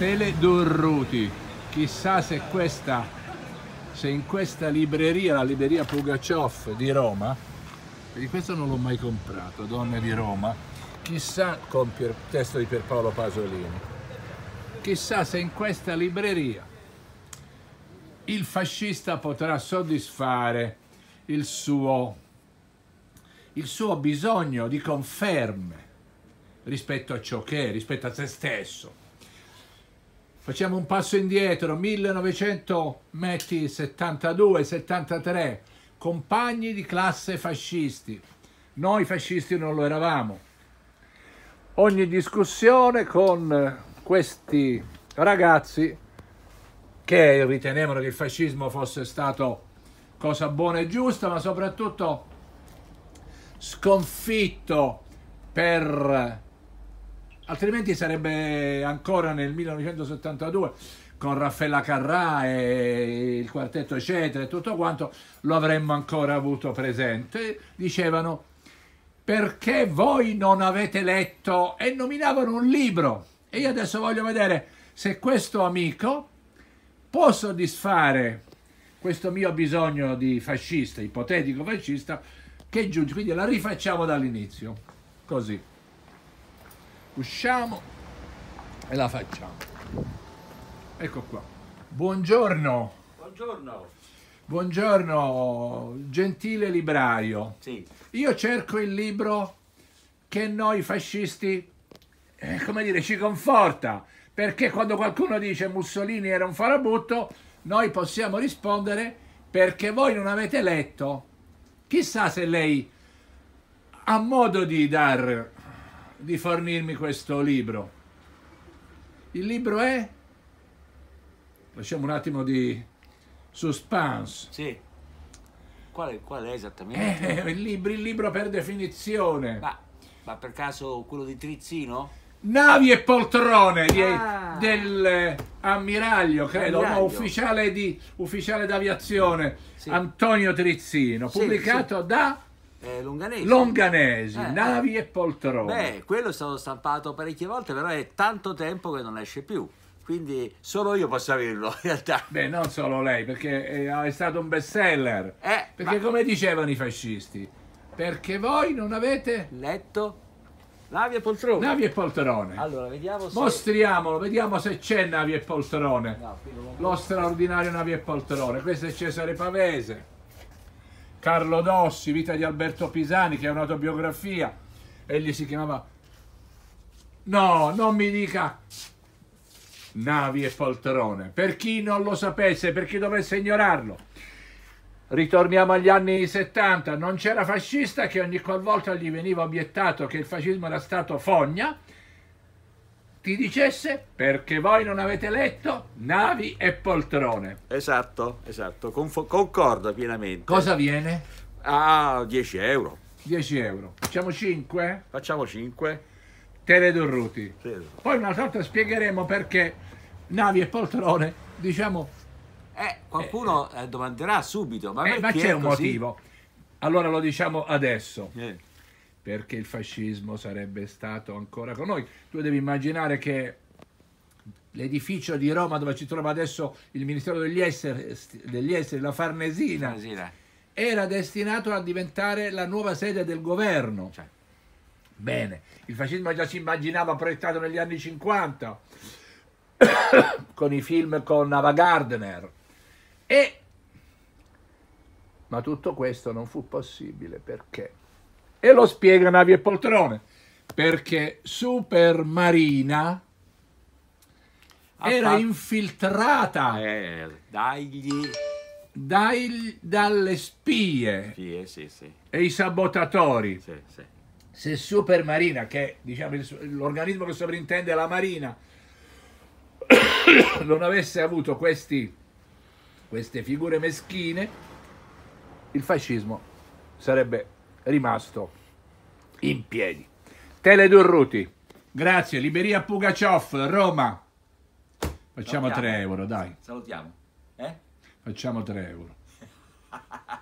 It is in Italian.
Pele Dorruti. Chissà se, questa, se in questa libreria, la libreria Pugacioff di Roma, di questo non l'ho mai comprato, Donne di Roma, chissà con Pier, testo di Pierpaolo Pasolini. Chissà se in questa libreria il fascista potrà soddisfare il suo, il suo bisogno di conferme rispetto a ciò che è, rispetto a se stesso. Facciamo un passo indietro, 1972-73, compagni di classe fascisti. Noi fascisti non lo eravamo. Ogni discussione con questi ragazzi che ritenevano che il fascismo fosse stato cosa buona e giusta, ma soprattutto sconfitto per altrimenti sarebbe ancora nel 1972 con Raffaella Carrà e il quartetto eccetera e tutto quanto, lo avremmo ancora avuto presente, dicevano perché voi non avete letto e nominavano un libro e io adesso voglio vedere se questo amico può soddisfare questo mio bisogno di fascista, ipotetico fascista, che giunge, quindi la rifacciamo dall'inizio, così usciamo e la facciamo. Ecco qua. Buongiorno. Buongiorno. Buongiorno, gentile libraio. Sì. Io cerco il libro che noi fascisti, eh, come dire, ci conforta, perché quando qualcuno dice Mussolini era un farabutto, noi possiamo rispondere perché voi non avete letto. Chissà se lei ha modo di dar di fornirmi questo libro. Il libro è... Lasciamo un attimo di suspense. Sì. Qual, qual è, esattamente? Eh, eh il, libro, il, libro, per definizione. Ma, ma, per caso quello di Trizzino? Navi e poltrone ah. dell'ammiraglio, eh, credo, no, ufficiale, di, ufficiale d'aviazione sì. Antonio Trizzino, pubblicato sì, sì. da eh, Longanesi. Longanesi, eh, navi eh. e poltrone. Beh, quello è stato stampato parecchie volte, però è tanto tempo che non esce più. Quindi solo io posso averlo in realtà. Beh, non solo lei, perché eh, è stato un bestseller. Eh, perché ma... come dicevano i fascisti, perché voi non avete letto Navi e poltrone. Navi e poltrone. Allora, vediamo se... Mostriamolo, vediamo se c'è navi e poltrone. No, lo straordinario navi e poltrone. Questo è Cesare Pavese. Carlo Dossi, Vita di Alberto Pisani, che è un'autobiografia, egli si chiamava... No, non mi dica navi e poltrone. Per chi non lo sapesse, per chi dovesse ignorarlo, ritorniamo agli anni 70, non c'era fascista che ogni qualvolta gli veniva obiettato che il fascismo era stato fogna, ti dicesse perché voi non avete letto navi e poltrone. Esatto, esatto, Conf concordo pienamente. Cosa viene? A 10 euro. 10 euro. Facciamo 5? Facciamo 5. Teledorruti. Sì. Poi una volta spiegheremo perché navi e poltrone, diciamo... Eh, qualcuno eh, domanderà subito, ma, eh, ma c'è un motivo. Allora lo diciamo adesso. Eh perché il fascismo sarebbe stato ancora con noi. Tu devi immaginare che l'edificio di Roma dove ci trova adesso il Ministero degli Esteri, degli Esteri la Farnesina, Farnesina, era destinato a diventare la nuova sede del governo. Cioè. Bene, il fascismo già si immaginava proiettato negli anni 50 con i film con Ava Gardner. E... Ma tutto questo non fu possibile perché e lo spiega Navi e Poltrone, perché Super Marina era infiltrata eh, dagli... dai, dalle spie Fie, sì, sì. e i sabotatori. Sì, Se Marina, che diciamo, l'organismo che sovrintende la Marina, non avesse avuto questi, queste figure meschine, il fascismo sarebbe rimasto in piedi. Tele Durruti, grazie. Liberia Pugaciov, Roma. Facciamo Salutiamo. 3 euro, dai. Salutiamo. Eh? Facciamo 3 euro.